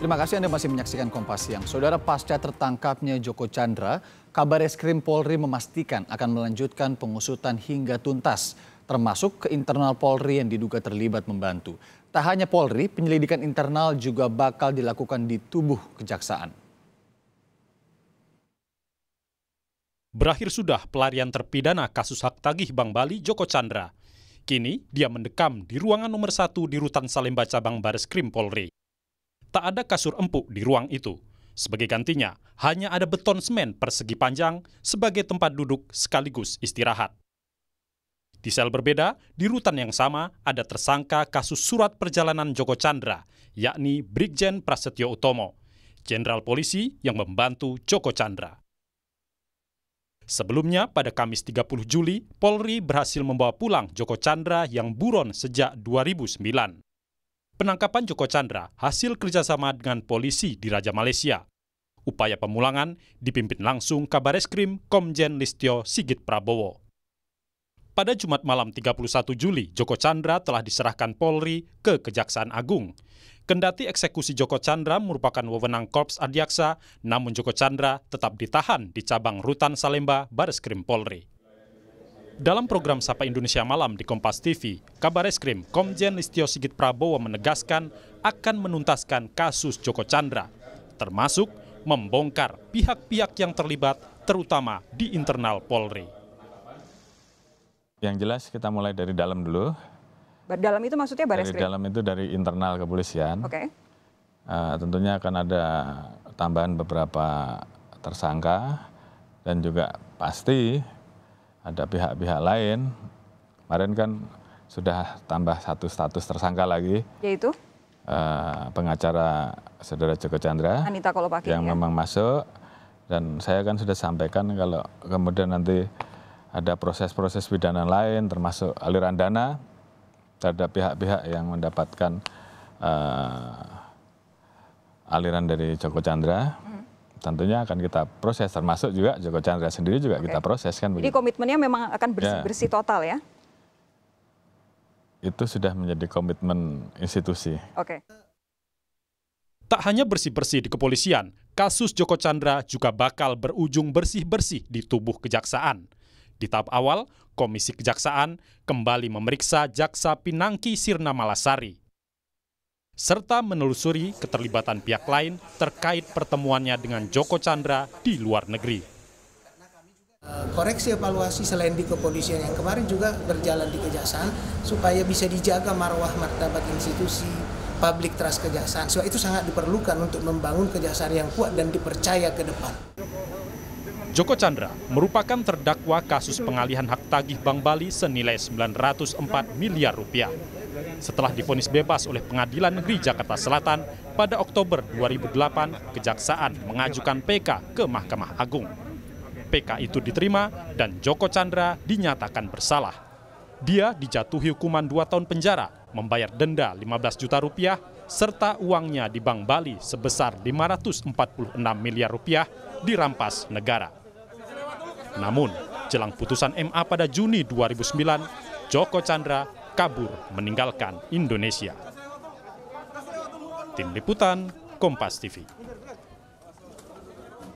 Terima kasih Anda masih menyaksikan Kompas Siang. Saudara pasca tertangkapnya Joko Chandra, kabar eskrim Polri memastikan akan melanjutkan pengusutan hingga tuntas, termasuk ke internal Polri yang diduga terlibat membantu. Tak hanya Polri, penyelidikan internal juga bakal dilakukan di tubuh kejaksaan. Berakhir sudah pelarian terpidana kasus hak tagih Bank Bali Joko Chandra. Kini dia mendekam di ruangan nomor satu di Rutan Salemba Cabang Baris Krim Polri tak ada kasur empuk di ruang itu. Sebagai gantinya, hanya ada beton semen persegi panjang sebagai tempat duduk sekaligus istirahat. Di sel berbeda, di rutan yang sama, ada tersangka kasus surat perjalanan Joko Chandra, yakni Brigjen Prasetyo Utomo, jenderal polisi yang membantu Joko Chandra. Sebelumnya, pada Kamis 30 Juli, Polri berhasil membawa pulang Joko Chandra yang buron sejak 2009 penangkapan Joko Chandra hasil kerjasama dengan polisi di Raja Malaysia. Upaya pemulangan dipimpin langsung Kabareskrim Komjen Listio Sigit Prabowo. Pada Jumat malam 31 Juli, Joko Chandra telah diserahkan Polri ke Kejaksaan Agung. Kendati eksekusi Joko Chandra merupakan wewenang Korps Adiaksa, namun Joko Chandra tetap ditahan di cabang Rutan Salemba Baris Krim Polri. Dalam program Sapa Indonesia Malam di Kompas TV, Kabar Eskrim Komjen Listio Sigit Prabowo menegaskan akan menuntaskan kasus Joko Chandra, termasuk membongkar pihak-pihak yang terlibat terutama di internal Polri. Yang jelas kita mulai dari dalam dulu. Dalam itu maksudnya baris Dari dalam itu dari internal kepolisian. Oke. Okay. Uh, eh, tentunya akan ada tambahan beberapa tersangka dan juga pasti ada pihak-pihak lain. Kemarin kan sudah tambah satu status tersangka lagi. Yaitu? Uh, pengacara saudara Joko Chandra. Anita Kolopaki. Yang ya? memang masuk. Dan saya kan sudah sampaikan kalau kemudian nanti ada proses-proses pidana lain termasuk aliran dana terhadap pihak-pihak yang mendapatkan uh, aliran dari Joko Chandra tentunya akan kita proses termasuk juga Joko Chandra sendiri juga okay. kita proses kan begitu. Jadi komitmennya memang akan bersih-bersih ya. total ya? Itu sudah menjadi komitmen institusi. Oke. Tak hanya bersih-bersih di kepolisian, kasus Joko Chandra juga bakal berujung bersih-bersih di tubuh kejaksaan. Di tahap awal, Komisi Kejaksaan kembali memeriksa Jaksa Pinangki Sirna Malasari serta menelusuri keterlibatan pihak lain terkait pertemuannya dengan Joko Chandra di luar negeri eh, koreksi evaluasi selain di kepolisian yang kemarin juga berjalan di kejaksaan supaya bisa dijaga marwah martabat institusi publik trust kejaksaan. So itu sangat diperlukan untuk membangun kejaksaan yang kuat dan dipercaya ke depan. Joko Chandra merupakan terdakwa kasus pengalihan hak tagih Bank Bali senilai 904 miliar rupiah. Setelah diponis bebas oleh Pengadilan Negeri Jakarta Selatan, pada Oktober 2008, Kejaksaan mengajukan PK ke Mahkamah Agung. PK itu diterima dan Joko Chandra dinyatakan bersalah. Dia dijatuhi hukuman 2 tahun penjara, membayar denda 15 juta rupiah, serta uangnya di Bank Bali sebesar 546 miliar rupiah dirampas negara. Namun, jelang putusan MA pada Juni 2009, Joko Chandra kabur meninggalkan Indonesia. Tim Liputan, Kompas TV.